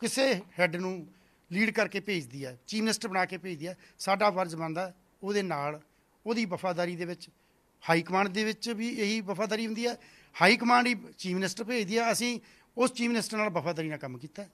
ਕਿਸੇ ਹੈੱਡ ਨੂੰ ਲੀਡ ਕਰਕੇ ਭੇਜਦੀ ਹੈ ਚੀਫ ਮਿਨਿਸਟਰ ਬਣਾ ਕੇ ਭੇਜਦੀ ਹੈ ਸਾਡਾ ਫਰਜ਼ ਬੰਦਾ ਉਹਦੇ ਨਾਲ ਉਹਦੀ ਵਫਾਦਾਰੀ ਦੇ ਵਿੱਚ ਹਾਈ ਕਮਾਂਡ ਦੇ ਵਿੱਚ ਵੀ ਇਹੀ ਵਫਾਦਾਰੀ ਹੁੰਦੀ ਹੈ ਹਾਈ ਕਮਾਂਡ ਹੀ ਚੀਫ ਮਿਨਿਸਟਰ ਭੇਜਦੀ ਹੈ ਅਸੀਂ ਉਸ ਚੀਫ ਮਿਨਿਸਟਰ ਨਾਲ ਵਫਾਦਾਰੀ ਨਾਲ ਕੰਮ ਕੀਤਾ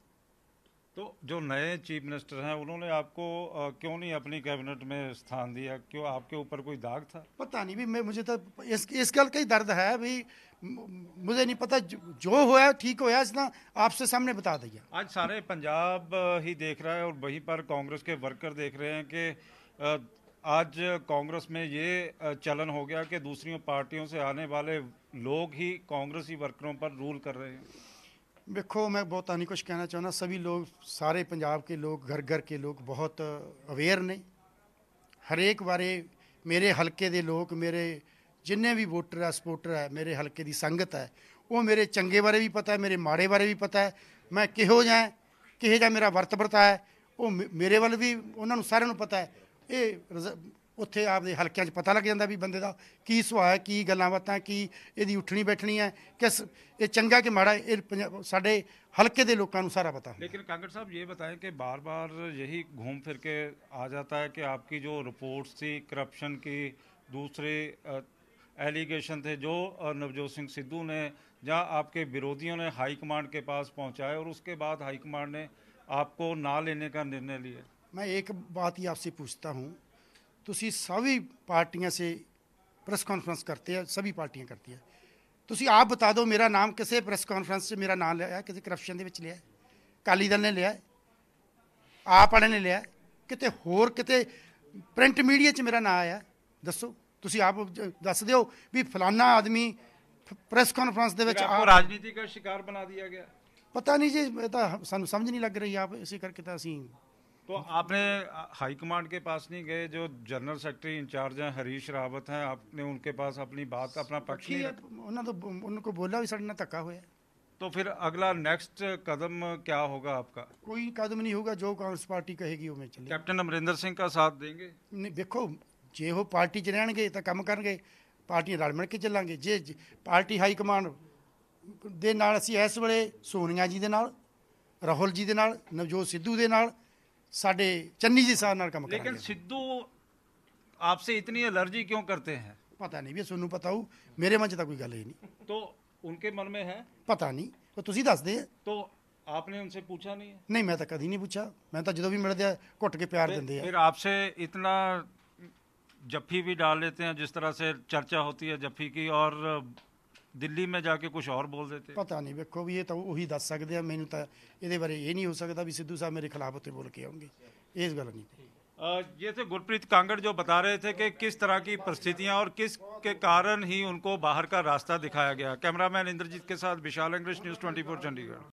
तो जो नए चीफ मिनिस्टर हैं उन्होंने आपको आ, क्यों नहीं अपनी कैबिनेट में स्थान दिया क्यों आपके ऊपर कोई दाग था पता नहीं भी मैं मुझे तो इस इस गल का ही दर्द है भी मुझे नहीं पता जो हुआ ठीक होया इसना आपसे सामने बता दिया आज सारे पंजाब ही देख रहा है और वहीं पर कांग्रेस के वर्कर देख रहे हैं कि आज कांग्रेस में ये चलन हो गया कि दूसरी पार्टियों से आने वाले लोग ही कांग्रेसी वर्करों पर रूल कर रहे हैं ਵੇਖੋ ਮੈਂ बहुत ਨਹੀਂ ਕੁਝ ਕਹਿਣਾ ਚਾਹੁੰਦਾ ਸਭੀ ਲੋਕ ਸਾਰੇ ਪੰਜਾਬ ਕੇ ਲੋਕ ਘਰ ਘਰ ਕੇ ਲੋਕ ਬਹੁਤ ਅਵੇਅਰ ਨੇ ਹਰੇਕ ਬਾਰੇ ਮੇਰੇ ਹਲਕੇ ਦੇ ਲੋਕ ਮੇਰੇ ਜਿੰਨੇ ਵੀ ਵੋਟਰ ਆ ਸਪੋਰਟਰ ਆ ਮੇਰੇ ਹਲਕੇ ਦੀ ਸੰਗਤ ਹੈ ਉਹ ਮੇਰੇ ਚੰਗੇ ਬਾਰੇ ਵੀ ਪਤਾ ਹੈ ਮੇਰੇ ਮਾੜੇ ਬਾਰੇ ਵੀ ਪਤਾ ਹੈ ਮੈਂ ਕਿਹੋ ਜਾਂ ਕਿਹੇ ਦਾ ਮੇਰਾ ਵਰਤ ਵਰਤਾ ਹੈ ਉਹ ਮੇਰੇ ਵੱਲ ਵੀ ਉਹਨਾਂ ਨੂੰ ਸਾਰਿਆਂ ਨੂੰ ਪਤਾ ਹੈ ਇਹ ਉੱਥੇ आपके ਹਲਕਿਆਂ पता लग जाता भी ਵੀ का की सुभा है की ਕੀ ਗੱਲਾਂ ਬਾਤਾਂ ਕੀ ਇਹਦੀ ਉੱਠਣੀ ਬੈਠਣੀ ਹੈ ਕਿਸ चंगा कि माड़ा ਮਾੜਾ ਇਹ ਪੰਜਾ- ਸਾਡੇ ਹਲਕੇ ਦੇ ਲੋਕਾਂ ਨੂੰ ਸਾਰਾ लेकिन कांगड़ साहब ये बताएं कि बार बार यही घूम फिर के आ जाता है कि आपकी जो रिपोर्ट्स थी करप्शन की दूसरे एलिगेशन थे जो नवजोत सिंह सिद्धू ने जहां आपके विरोधियों ने हाईकमांड के पास पहुंचाए और उसके बाद हाईकमांड ने आपको ना लेने का निर्णय लिया मैं एक बात ही आपसे पूछता हूँ ਤੁਸੀਂ ਸਭੀ ਪਾਰਟੀਆਂ ਸੇ ਪ੍ਰੈਸ ਕਾਨਫਰੰਸ ਕਰਤੇ ਹੈ ਸਭੀ ਪਾਰਟੀਆਂ ਕਰਤੀ ਹੈ ਤੁਸੀਂ ਆਪ ਬਤਾ ਦਿਓ ਮੇਰਾ ਨਾਮ ਕਿਸੇ ਪ੍ਰੈਸ ਕਾਨਫਰੰਸ 'ਚ ਮੇਰਾ ਨਾਮ ਲਿਆ ਕਿਸੇ ਕਰਪਸ਼ਨ ਦੇ ਵਿੱਚ ਲਿਆ ਕਾਲੀ ਦਲ ਨੇ ਲਿਆ ਆਪ ਵਾਲੇ ਨੇ ਲਿਆ ਕਿਤੇ ਹੋਰ ਕਿਤੇ ਪ੍ਰਿੰਟ ਮੀਡੀਆ 'ਚ ਮੇਰਾ ਨਾਮ ਆਇਆ ਦੱਸੋ ਤੁਸੀਂ ਆਪ ਦੱਸ ਦਿਓ ਵੀ ਫਲਾਨਾ ਆਦਮੀ ਪ੍ਰੈਸ ਕਾਨਫਰੰਸ ਦੇ ਵਿੱਚ ਆਪ ਰਾਜਨੀਤੀ ਰਾਜਨੀਤਿਕ ਸ਼ਿਕਾਰ ਬਣਾ ਦਿਆ ਗਿਆ ਪਤਾ ਨਹੀਂ ਜੀ ਇਹ ਤਾਂ ਸਾਨੂੰ ਸਮਝ ਨਹੀਂ ਲੱਗ ਰਹੀ ਆਪ ਇਸੇ ਕਰਕੇ ਤਾਂ ਅਸੀਂ तो आपने हाई कमांड के पास नहीं गए जो जनरल सेक्रेटरी इंचार्ज हैं हरीश रावत हैं आपने उनके पास अपनी बात अपना पक्ष नहीं ਉਹਨਾਂ ਤੋਂ ਉਹਨਾਂ ਕੋ ਬੋਲਾ ਵੀ ਸਾਡੇ ਨਾਲ ਧੱਕਾ ਹੋਇਆ तो फिर अगला नेक्स्ट कदम क्या होगा आपका ਕੋਈ ਕਦਮ ਨਹੀਂ ਹੋਊਗਾ ਜੋ ਕਾਂਗਰਸ ਪਾਰਟੀ ਕਹੇਗੀ ਉਹ ਮੈਂ ਚੱਲੇ कैप्टन अमरिंदर सिंह का साथ देंगे ਨਹੀਂ ਵੇਖੋ ਜੇ ਉਹ ਪਾਰਟੀ 'ਚ ਰਹਿਣਗੇ ਤਾਂ ਕੰਮ ਕਰਨਗੇ ਪਾਰਟੀ ਰਲ ਮਿਲ ਕੇ ਚੱਲਾਂਗੇ ਜੇ ਜੇ ਪਾਰਟੀ ਹਾਈ ਕਮਾਂਡ ਦੇ ਨਾਲ ਅਸੀਂ ਇਸ ਵੇਲੇ ਸੋਨੀਆ ਜੀ ਦੇ ਨਾਲ ਰਾਹੁਲ ਜੀ ਦੇ ਨਾਲ ਨਵਜੋਤ ਸਿੱਧੂ ਦੇ ਨਾਲ ਸਾਡੇ चन्नी जी साहब ਨਾਲ ਕੰਮ ਕਰਾਂਗੇ लेकिन सिद्धू आपसे इतनी एलर्जी क्यों करते हैं ਪਤਾ ਨਹੀਂ ਵੀ ਤੁਹਾਨੂੰ ਪਤਾ ਹੋ ਮੇਰੇ ਮਨ 'ਚ ਤਾਂ ਕੋਈ ਗੱਲ ਹੀ ਨਹੀਂ तो उनके मन में है ਪਤਾ ਨਹੀਂ ਉਹ ਤੁਸੀਂ ਦੱਸਦੇ ਆ तो आपने उनसे पूछा नहीं है ਨਹੀਂ ਮੈਂ ਤਾਂ ਕਦੀ ਨਹੀਂ ਪੁੱਛਿਆ ਮੈਂ ਤਾਂ ਜਦੋਂ ਵੀ ਮਿਲਦੇ ਆ ਘੁੱਟ ਕੇ ਪਿਆਰ ਦਿੰਦੇ ਆ फिर आपसे इतना जफ्फी भी डाल लेते हैं जिस तरह से चर्चा होती है जफ्फी की और ਦਿੱਲੀ ਮੈਂ ਜਾ ਕੇ ਕੁਝ ਹੋਰ ਬੋਲ ਦਿੱਤੇ ਪਤਾ ਨਹੀਂ ਵੇਖੋ ਵੀ ਇਹ ਤਾਂ ਉਹੀ ਦੱਸ ਸਕਦੇ ਆ ਮੈਨੂੰ ਤਾਂ ਇਹਦੇ ਬਾਰੇ ਇਹ ਨਹੀਂ ਹੋ ਸਕਦਾ ਵੀ ਸਿੱਧੂ ਸਾਹਿਬ ਮੇਰੇ ਖਿਲਾਫ ਉੱਤੇ ਬੋਲ ਕੇ ਆਉਣਗੇ ਇਸ ਗੱਲ ਨਹੀਂ ਜੇ ਤੇ ਗੁਰਪ੍ਰੀਤ ਕਾਂਗੜ ਜੋ ਬਤਾ ਰਹੇ ਥੇ ਕਿ ਕਿਸ ਤਰ੍ਹਾਂ ਕੀ ਪ੍ਰਸਥਿਤੀਆਂ ਔਰ ਕਿਸ ਕੇ ਕਾਰਨ ਹੀ ਉਨਕੋ ਬਾਹਰ ਕਾ ਰਸਤਾ ਦਿਖਾਇਆ ਗਿਆ ਕੈਮਰਾਮੈਨ ਇੰਦਰਜੀਤ ਕੇ ਸਾਥ ਵਿਸ਼ਾਲ ਇੰਗਲਿਸ਼ ਨਿਊਜ਼ 24 ਚੰਡੀਗੜ੍ਹ